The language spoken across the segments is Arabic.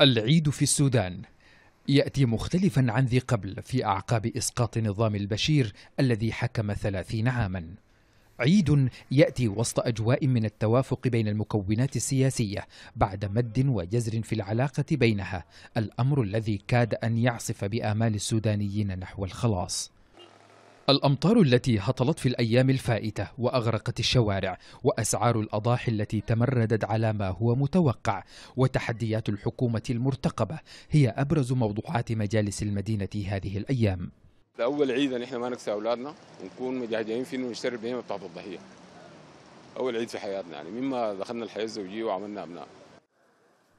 العيد في السودان يأتي مختلفا عن ذي قبل في أعقاب إسقاط نظام البشير الذي حكم ثلاثين عاما عيد يأتي وسط أجواء من التوافق بين المكونات السياسية بعد مد وجزر في العلاقة بينها الأمر الذي كاد أن يعصف بآمال السودانيين نحو الخلاص الأمطار التي هطلت في الأيام الفائتة وأغرقت الشوارع وأسعار الأضاحي التي تمردت على ما هو متوقع وتحديات الحكومة المرتقبة هي أبرز موضوعات مجالس المدينة هذه الأيام أول عيد نحن ما نكسى أولادنا ونكون مجهزين فيه إنه نشتري بتاعة بتاعت الضحية أول عيد في حياتنا يعني مما دخلنا الحياة الزوجية وعملنا أبناء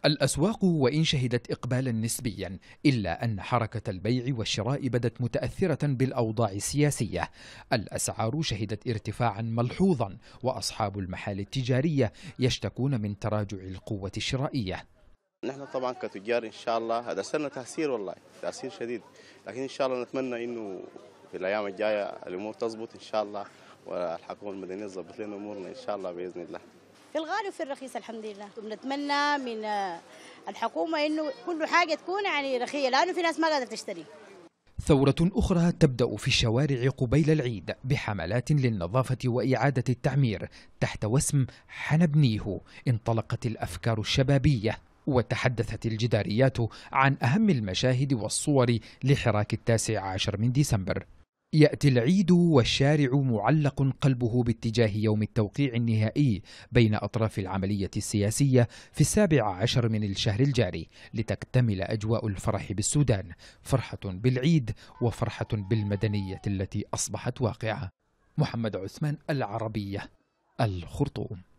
الأسواق وإن شهدت إقبالا نسبيا إلا أن حركة البيع والشراء بدت متأثرة بالأوضاع السياسية الأسعار شهدت ارتفاعا ملحوظا وأصحاب المحال التجارية يشتكون من تراجع القوة الشرائية نحن طبعا كتجار إن شاء الله هذا سنة تأثير والله تأثير شديد لكن إن شاء الله نتمنى أنه في الأيام الجاية الأمور تزبط إن شاء الله والحكومة المدنية تزبط لنا أمورنا إن شاء الله بإذن الله في الغالي وفي الرخيص الحمد لله بنتمنى من آه، الحكومة أنه كل حاجة تكون يعني رخية لأنه في ناس ما قادرة تشتري ثورة أخرى تبدأ في الشوارع قبيل العيد بحملات للنظافة وإعادة التعمير تحت وسم حنبنيه انطلقت الأفكار الشبابية وتحدثت الجداريات عن أهم المشاهد والصور لحراك التاسع عشر من ديسمبر ياتي العيد والشارع معلق قلبه باتجاه يوم التوقيع النهائي بين اطراف العمليه السياسيه في السابع عشر من الشهر الجاري لتكتمل اجواء الفرح بالسودان فرحه بالعيد وفرحه بالمدنيه التي اصبحت واقعه محمد عثمان العربيه الخرطوم